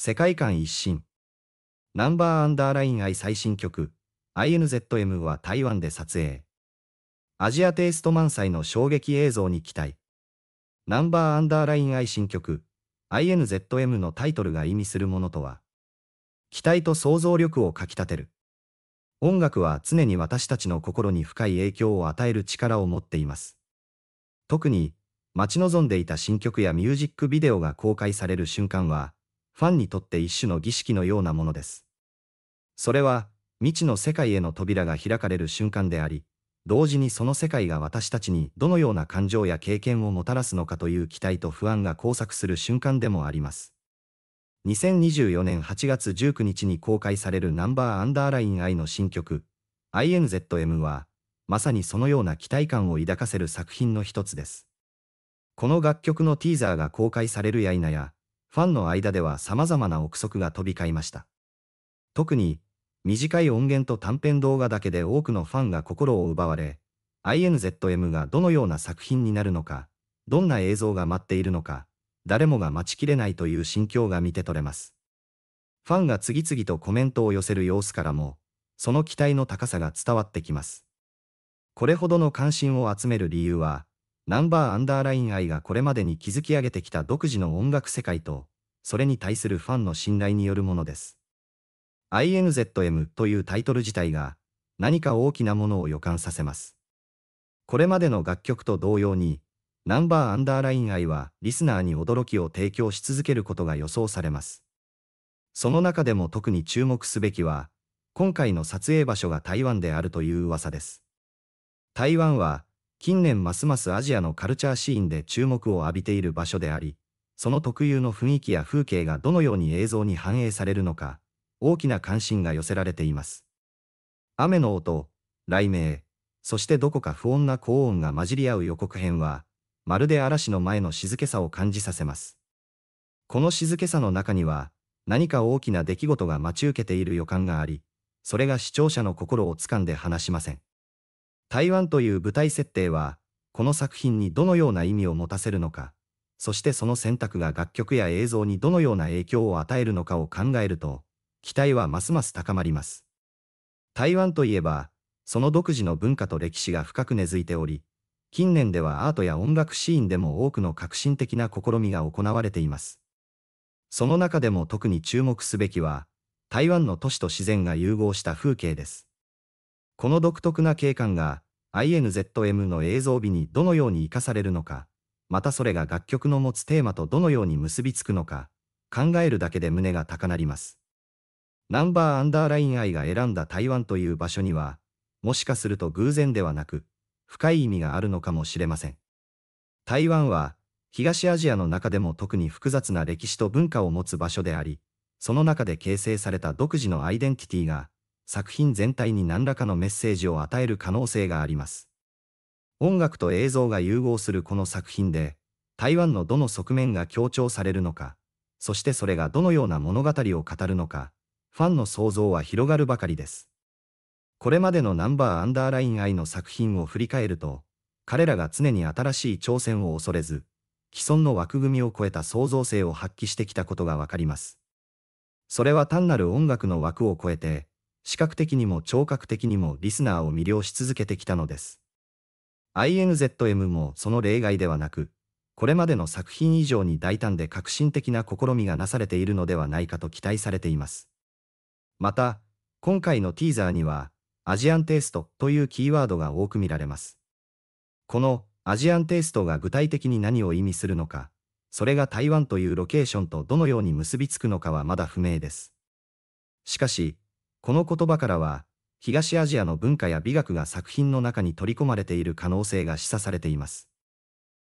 世界観一新。ナンバーアンダーライン I 最新曲、INZM は台湾で撮影。アジアテイスト満載の衝撃映像に期待。ナンバーアンダーライン I 新曲、INZM のタイトルが意味するものとは、期待と想像力をかきたてる。音楽は常に私たちの心に深い影響を与える力を持っています。特に、待ち望んでいた新曲やミュージックビデオが公開される瞬間は、ファンにとって一種の儀式のようなものです。それは、未知の世界への扉が開かれる瞬間であり、同時にその世界が私たちにどのような感情や経験をもたらすのかという期待と不安が交錯する瞬間でもあります。2024年8月19日に公開されるナンバーアンダーライン I の新曲、INZM は、まさにそのような期待感を抱かせる作品の一つです。この楽曲のティーザーが公開されるや否や、ファンの間では様々な憶測が飛び交いました。特に、短い音源と短編動画だけで多くのファンが心を奪われ、INZM がどのような作品になるのか、どんな映像が待っているのか、誰もが待ちきれないという心境が見て取れます。ファンが次々とコメントを寄せる様子からも、その期待の高さが伝わってきます。これほどの関心を集める理由は、ナンバーアンダーライン愛がこれまでに築き上げてきた独自の音楽世界と、それに対するファンの信頼によるものです。INZM というタイトル自体が、何か大きなものを予感させます。これまでの楽曲と同様に、ナンバーアンダーライン愛はリスナーに驚きを提供し続けることが予想されます。その中でも特に注目すべきは、今回の撮影場所が台湾であるという噂です。台湾は近年ますますアジアのカルチャーシーンで注目を浴びている場所であり、その特有の雰囲気や風景がどのように映像に反映されるのか、大きな関心が寄せられています。雨の音、雷鳴、そしてどこか不穏な高音が混じり合う予告編は、まるで嵐の前の静けさを感じさせます。この静けさの中には、何か大きな出来事が待ち受けている予感があり、それが視聴者の心をつかんで離しません。台湾という舞台設定は、この作品にどのような意味を持たせるのか、そしてその選択が楽曲や映像にどのような影響を与えるのかを考えると、期待はますます高まります。台湾といえば、その独自の文化と歴史が深く根付いており、近年ではアートや音楽シーンでも多くの革新的な試みが行われています。その中でも特に注目すべきは、台湾の都市と自然が融合した風景です。この独特な景観が INZM の映像美にどのように生かされるのか、またそれが楽曲の持つテーマとどのように結びつくのか、考えるだけで胸が高鳴ります。ナンバーアンダーライン愛が選んだ台湾という場所には、もしかすると偶然ではなく、深い意味があるのかもしれません。台湾は、東アジアの中でも特に複雑な歴史と文化を持つ場所であり、その中で形成された独自のアイデンティティが、作品全体に何らかのメッセージを与える可能性があります。音楽と映像が融合するこの作品で、台湾のどの側面が強調されるのか、そしてそれがどのような物語を語るのか、ファンの想像は広がるばかりです。これまでのナンバーアンダーライン愛の作品を振り返ると、彼らが常に新しい挑戦を恐れず、既存の枠組みを超えた創造性を発揮してきたことがわかります。それは単なる音楽の枠を超えて、視覚的にも聴覚的にもリスナーを魅了し続けてきたのです。INZM もその例外ではなく、これまでの作品以上に大胆で革新的な試みがなされているのではないかと期待されています。また、今回のティーザーには、アジアンテイストというキーワードが多く見られます。このアジアンテイストが具体的に何を意味するのか、それが台湾というロケーションとどのように結びつくのかはまだ不明です。しかし、この言葉からは、東アジアの文化や美学が作品の中に取り込まれている可能性が示唆されています。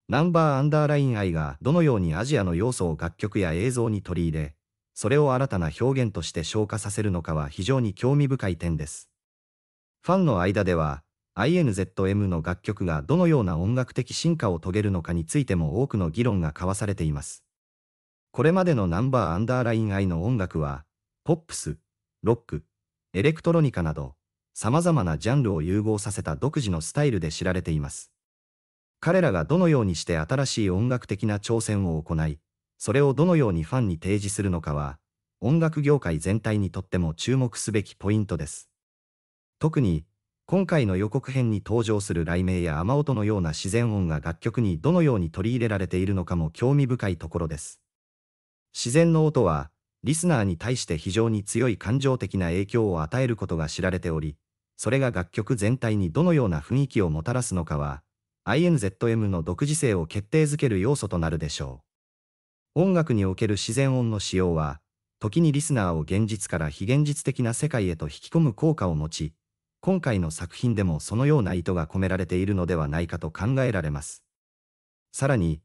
ナンバーアンダーライン愛がどのようにアジアの要素を楽曲や映像に取り入れ、それを新たな表現として昇華させるのかは非常に興味深い点です。ファンの間では、INZM の楽曲がどのような音楽的進化を遂げるのかについても多くの議論が交わされています。これまでのナンバーアンダーライン愛の音楽は、ポップス、ロック、エレクトロニカなど、様々なジャンルを融合させた独自のスタイルで知られています。彼らがどのようにして新しい音楽的な挑戦を行い、それをどのようにファンに提示するのかは、音楽業界全体にとっても注目すべきポイントです。特に、今回の予告編に登場する雷鳴や雨音のような自然音が楽曲にどのように取り入れられているのかも興味深いところです。自然の音は、リスナーに対して非常に強い感情的な影響を与えることが知られており、それが楽曲全体にどのような雰囲気をもたらすのかは、INZM の独自性を決定づける要素となるでしょう。音楽における自然音の使用は、時にリスナーを現実から非現実的な世界へと引き込む効果を持ち、今回の作品でもそのような意図が込められているのではないかと考えられます。さらに、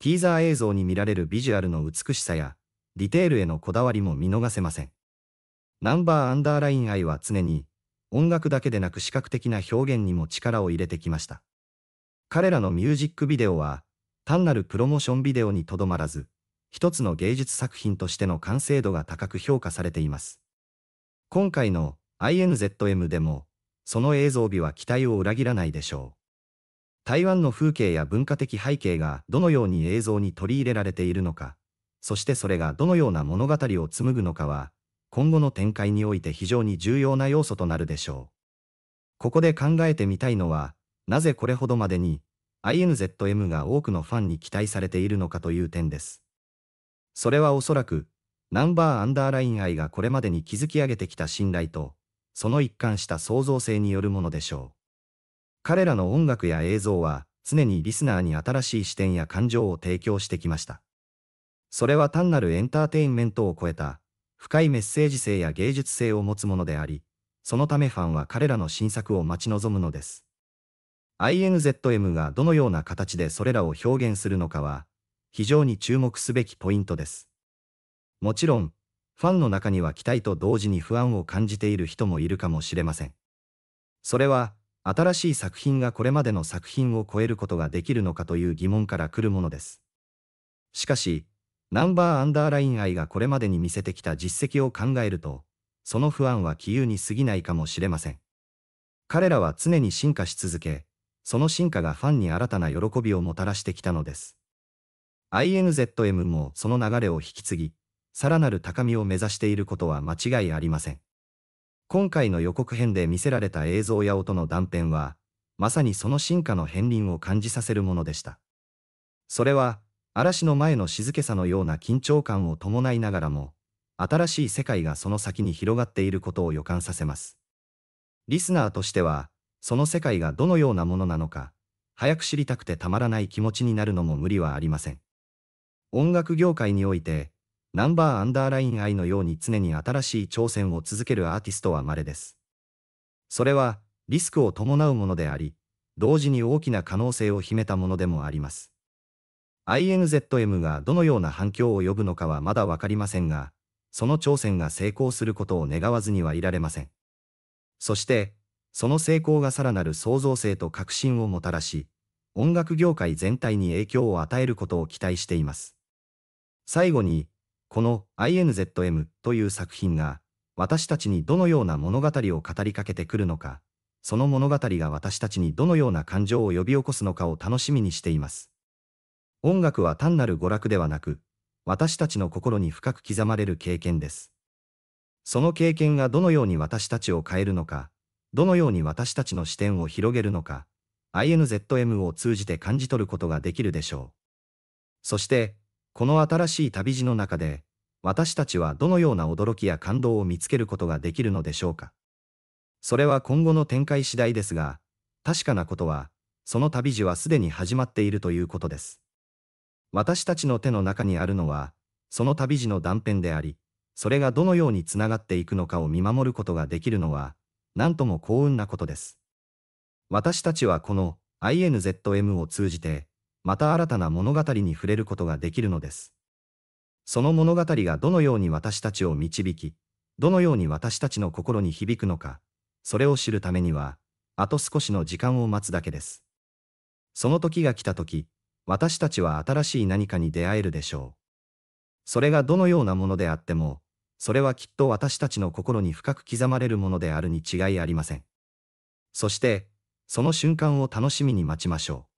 ティーザー映像に見られるビジュアルの美しさや、ディテールへのこだわりも見逃せません。ナンバーアンダーライン愛は常に、音楽だけでなく視覚的な表現にも力を入れてきました。彼らのミュージックビデオは、単なるプロモーションビデオにとどまらず、一つの芸術作品としての完成度が高く評価されています。今回の INZM でも、その映像美は期待を裏切らないでしょう。台湾の風景や文化的背景がどのように映像に取り入れられているのか、そしてそれがどのような物語を紡ぐのかは、今後の展開において非常に重要な要素となるでしょう。ここで考えてみたいのは、なぜこれほどまでに INZM が多くのファンに期待されているのかという点です。それはおそらく、ナンバーアンダーライン愛がこれまでに築き上げてきた信頼と、その一貫した創造性によるものでしょう。彼らの音楽や映像は、常にリスナーに新しい視点や感情を提供してきました。それは単なるエンターテインメントを超えた、深いメッセージ性や芸術性を持つものであり、そのためファンは彼らの新作を待ち望むのです。INZM がどのような形でそれらを表現するのかは、非常に注目すべきポイントです。もちろん、ファンの中には期待と同時に不安を感じている人もいるかもしれません。それは、新しい作品がこれまでの作品を超えることができるのかという疑問から来るものです。しかし、ナンバーアンダーライン愛がこれまでに見せてきた実績を考えると、その不安は杞憂に過ぎないかもしれません。彼らは常に進化し続け、その進化がファンに新たな喜びをもたらしてきたのです。INZM もその流れを引き継ぎ、さらなる高みを目指していることは間違いありません。今回の予告編で見せられた映像や音の断片は、まさにその進化の片鱗を感じさせるものでした。それは、嵐の前の静けさのような緊張感を伴いながらも、新しい世界がその先に広がっていることを予感させます。リスナーとしては、その世界がどのようなものなのか、早く知りたくてたまらない気持ちになるのも無理はありません。音楽業界において、ナンバーアンダーライン愛のように常に新しい挑戦を続けるアーティストは稀です。それは、リスクを伴うものであり、同時に大きな可能性を秘めたものでもあります。INZM がどのような反響を呼ぶのかはまだわかりませんが、その挑戦が成功することを願わずにはいられません。そして、その成功がさらなる創造性と革新をもたらし、音楽業界全体に影響を与えることを期待しています。最後に、この INZM という作品が、私たちにどのような物語を語りかけてくるのか、その物語が私たちにどのような感情を呼び起こすのかを楽しみにしています。音楽は単なる娯楽ではなく、私たちの心に深く刻まれる経験です。その経験がどのように私たちを変えるのか、どのように私たちの視点を広げるのか、INZM を通じて感じ取ることができるでしょう。そして、この新しい旅路の中で、私たちはどのような驚きや感動を見つけることができるのでしょうか。それは今後の展開次第ですが、確かなことは、その旅路はすでに始まっているということです。私たちの手の中にあるのは、その旅路の断片であり、それがどのようにつながっていくのかを見守ることができるのは、なんとも幸運なことです。私たちはこの INZM を通じて、また新たな物語に触れることができるのです。その物語がどのように私たちを導き、どのように私たちの心に響くのか、それを知るためには、あと少しの時間を待つだけです。その時が来た時、私たちは新しい何かに出会えるでしょう。それがどのようなものであっても、それはきっと私たちの心に深く刻まれるものであるに違いありません。そして、その瞬間を楽しみに待ちましょう。